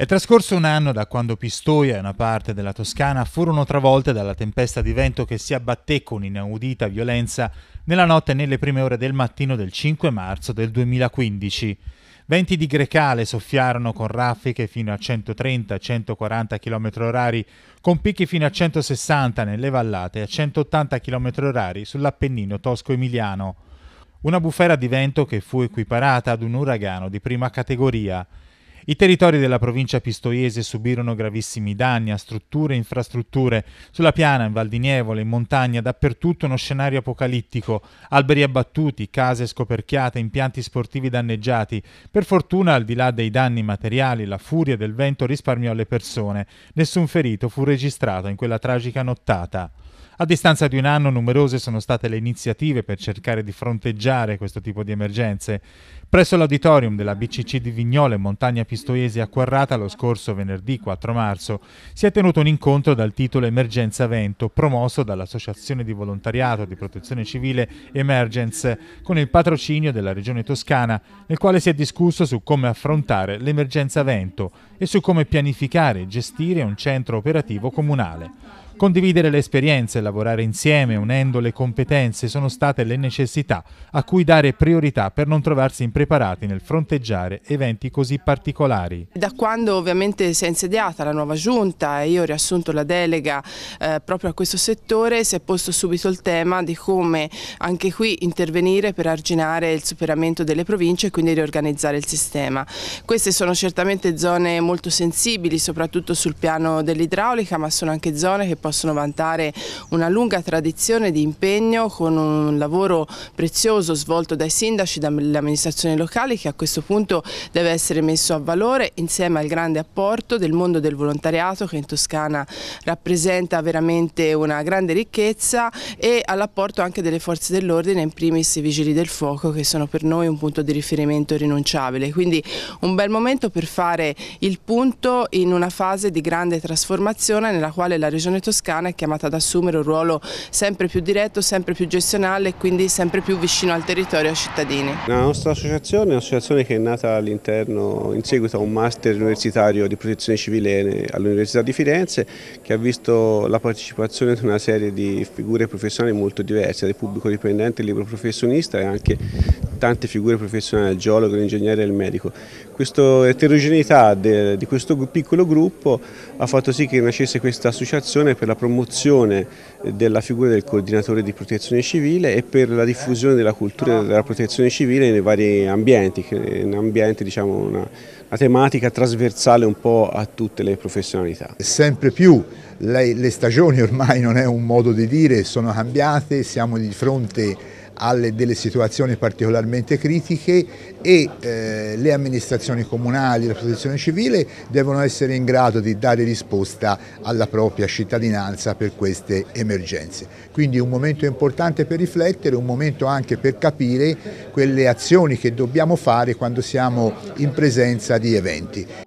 È trascorso un anno da quando Pistoia e una parte della Toscana furono travolte dalla tempesta di vento che si abbatté con inaudita violenza nella notte e nelle prime ore del mattino del 5 marzo del 2015. Venti di grecale soffiarono con raffiche fino a 130-140 km/h, con picchi fino a 160 nelle vallate e a 180 km/h sull'Appennino tosco-emiliano. Una bufera di vento che fu equiparata ad un uragano di prima categoria. I territori della provincia pistoiese subirono gravissimi danni a strutture e infrastrutture. Sulla piana, in Val di Nievole, in montagna, dappertutto uno scenario apocalittico. Alberi abbattuti, case scoperchiate, impianti sportivi danneggiati. Per fortuna, al di là dei danni materiali, la furia del vento risparmiò le persone. Nessun ferito fu registrato in quella tragica nottata. A distanza di un anno numerose sono state le iniziative per cercare di fronteggiare questo tipo di emergenze. Presso l'auditorium della BCC di Vignole, Montagna Pistoiese a Quarrata, lo scorso venerdì 4 marzo, si è tenuto un incontro dal titolo Emergenza Vento, promosso dall'Associazione di Volontariato di Protezione Civile Emergence, con il patrocinio della Regione Toscana, nel quale si è discusso su come affrontare l'emergenza vento e su come pianificare e gestire un centro operativo comunale. Condividere le esperienze, lavorare insieme, unendo le competenze, sono state le necessità a cui dare priorità per non trovarsi impreparati nel fronteggiare eventi così particolari. Da quando ovviamente si è insediata la nuova giunta e io ho riassunto la delega eh, proprio a questo settore, si è posto subito il tema di come anche qui intervenire per arginare il superamento delle province e quindi riorganizzare il sistema. Queste sono certamente zone molto sensibili, soprattutto sul piano dell'idraulica, ma sono anche zone che possono possono vantare una lunga tradizione di impegno con un lavoro prezioso svolto dai sindaci, dalle amministrazioni locali che a questo punto deve essere messo a valore insieme al grande apporto del mondo del volontariato che in Toscana rappresenta veramente una grande ricchezza e all'apporto anche delle forze dell'ordine, in primis i vigili del fuoco che sono per noi un punto di riferimento irrinunciabile. Quindi un bel momento per fare il punto in una fase di grande trasformazione nella quale la Regione Toscana Toscana è chiamata ad assumere un ruolo sempre più diretto, sempre più gestionale e quindi sempre più vicino al territorio e ai cittadini. La nostra associazione è un'associazione che è nata all'interno in seguito a un master universitario di protezione civile all'Università di Firenze che ha visto la partecipazione di una serie di figure professionali molto diverse, del pubblico dipendente, libero professionista e anche tante figure professionali, il geologo, l'ingegnere e il medico. Questa eterogeneità di questo piccolo gruppo ha fatto sì che nascesse questa associazione per la promozione della figura del coordinatore di protezione civile e per la diffusione della cultura della protezione civile nei vari ambienti, che è un ambiente, diciamo, una, una tematica trasversale un po' a tutte le professionalità. Sempre più le, le stagioni ormai non è un modo di dire, sono cambiate, siamo di fronte alle delle situazioni particolarmente critiche e eh, le amministrazioni comunali, la protezione civile devono essere in grado di dare risposta alla propria cittadinanza per queste emergenze. Quindi un momento importante per riflettere, un momento anche per capire quelle azioni che dobbiamo fare quando siamo in presenza di eventi.